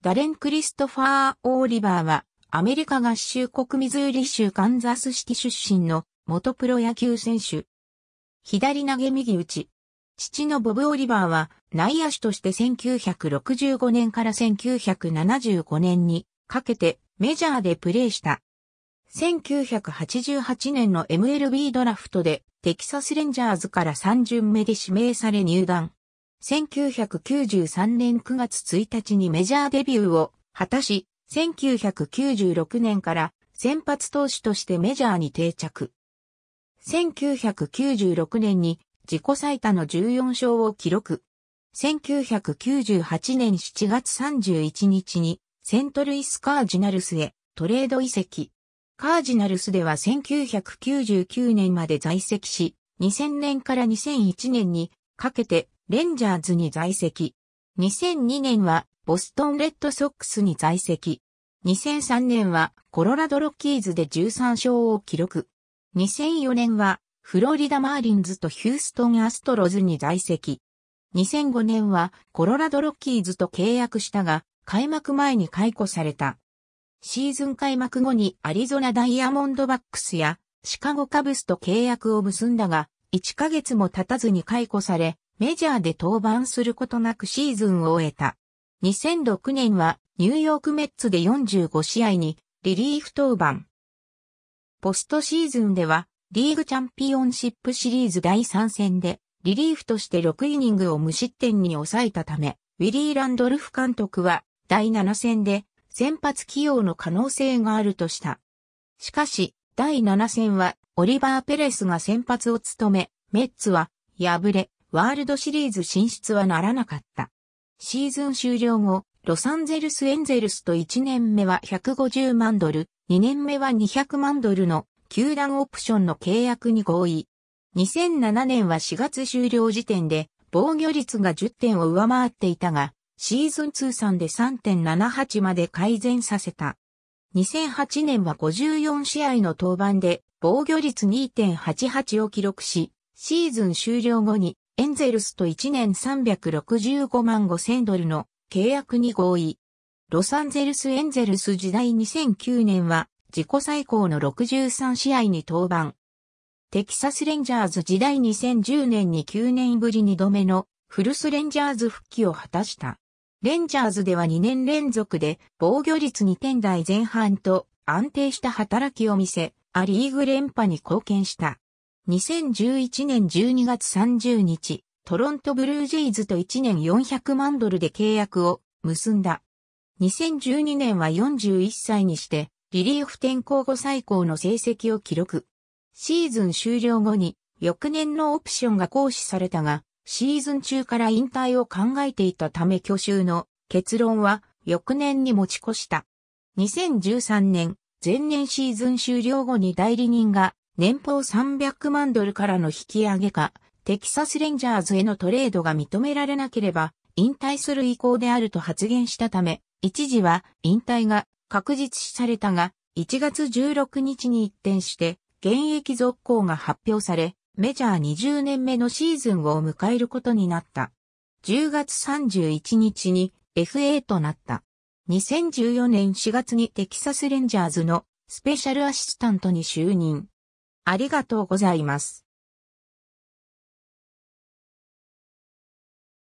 ダレン・クリストファー・オーリバーは、アメリカ合衆国ミズーリ州カンザスシティ出身の元プロ野球選手。左投げ右打ち。父のボブ・オリバーは内野手として1965年から1975年にかけてメジャーでプレーした。1988年の MLB ドラフトでテキサスレンジャーズから3巡目で指名され入団。1993年9月1日にメジャーデビューを果たし、1996年から先発投手としてメジャーに定着。1996年に自己最多の14勝を記録。1998年7月31日にセントルイスカージナルスへトレード移籍。カージナルスでは1999年まで在籍し、2000年から2001年にかけてレンジャーズに在籍。2002年はボストンレッドソックスに在籍。2003年はコロラドロッキーズで13勝を記録。2004年はフロリダマーリンズとヒューストンアストロズに在籍。2005年はコロラドロッキーズと契約したが、開幕前に解雇された。シーズン開幕後にアリゾナダイヤモンドバックスやシカゴカブスと契約を結んだが、1ヶ月も経たずに解雇され、メジャーで登板することなくシーズンを終えた。2006年はニューヨークメッツで45試合にリリーフ登板。ポストシーズンではリーグチャンピオンシップシリーズ第3戦でリリーフとして6イニングを無失点に抑えたため、ウィリー・ランドルフ監督は第7戦で先発起用の可能性があるとした。しかし、第7戦はオリバー・ペレスが先発を務め、メッツは敗れ、ワールドシリーズ進出はならなかった。シーズン終了後、ロサンゼルスエンゼルスと1年目は150万ドル、2年目は200万ドルの球団オプションの契約に合意。2007年は4月終了時点で防御率が10点を上回っていたが、シーズン通算で3.78まで改善させた。2008年は54試合の登板で防御率2.88を記録し、シーズン終了後にエンゼルスと1年365万5千ドルの契約に合意。ロサンゼルスエンゼルス時代2009年は自己最高の63試合に登板。テキサスレンジャーズ時代2010年に9年ぶり2度目のフルスレンジャーズ復帰を果たした。レンジャーズでは2年連続で防御率2点台前半と安定した働きを見せ、アリーグ連覇に貢献した。2011年12月30日、トロントブルージェイズと1年400万ドルで契約を結んだ。2012年は41歳にして、リリーフ転向後最高の成績を記録。シーズン終了後に、翌年のオプションが行使されたが、シーズン中から引退を考えていたため去就の結論は翌年に持ち越した。2013年、前年シーズン終了後に代理人が年俸300万ドルからの引き上げか、テキサスレンジャーズへのトレードが認められなければ、引退する意向であると発言したため、一時は引退が確実視されたが、1月16日に一転して、現役続行が発表され、メジャー20年目のシーズンを迎えることになった。10月31日に FA となった。2014年4月にテキサスレンジャーズのスペシャルアシスタントに就任。ありがとうございます。